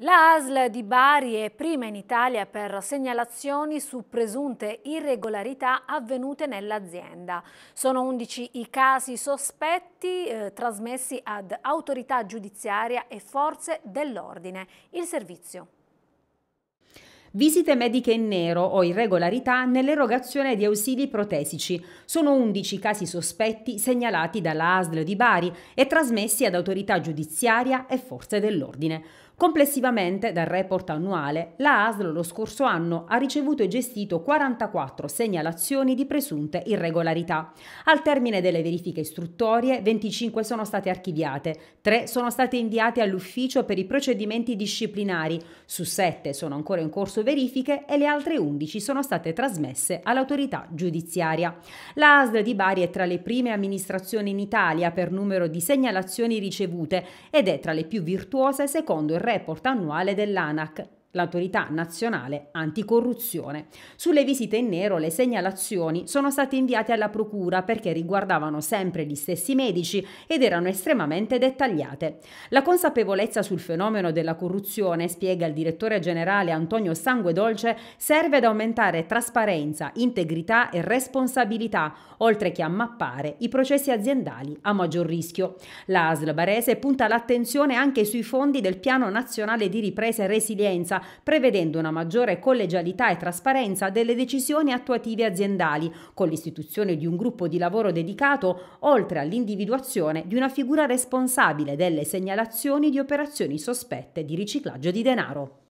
La ASL di Bari è prima in Italia per segnalazioni su presunte irregolarità avvenute nell'azienda. Sono 11 i casi sospetti eh, trasmessi ad autorità giudiziaria e forze dell'ordine. Il servizio. Visite mediche in nero o irregolarità nell'erogazione di ausili protesici. Sono 11 casi sospetti segnalati dalla ASL di Bari e trasmessi ad autorità giudiziaria e forze dell'ordine. Complessivamente, dal report annuale, la ASL lo scorso anno ha ricevuto e gestito 44 segnalazioni di presunte irregolarità. Al termine delle verifiche istruttorie, 25 sono state archiviate, 3 sono state inviate all'ufficio per i procedimenti disciplinari, su 7 sono ancora in corso verifiche e le altre 11 sono state trasmesse all'autorità giudiziaria. La ASL di Bari è tra le prime amministrazioni in Italia per numero di segnalazioni ricevute ed è tra le più virtuose secondo il report annuale dell'ANAC l'autorità nazionale anticorruzione. Sulle visite in nero le segnalazioni sono state inviate alla procura perché riguardavano sempre gli stessi medici ed erano estremamente dettagliate. La consapevolezza sul fenomeno della corruzione, spiega il direttore generale Antonio Sanguedolce, serve ad aumentare trasparenza, integrità e responsabilità, oltre che a mappare i processi aziendali a maggior rischio. La ASL Barese punta l'attenzione anche sui fondi del Piano Nazionale di Ripresa e Resilienza prevedendo una maggiore collegialità e trasparenza delle decisioni attuative aziendali, con l'istituzione di un gruppo di lavoro dedicato, oltre all'individuazione di una figura responsabile delle segnalazioni di operazioni sospette di riciclaggio di denaro.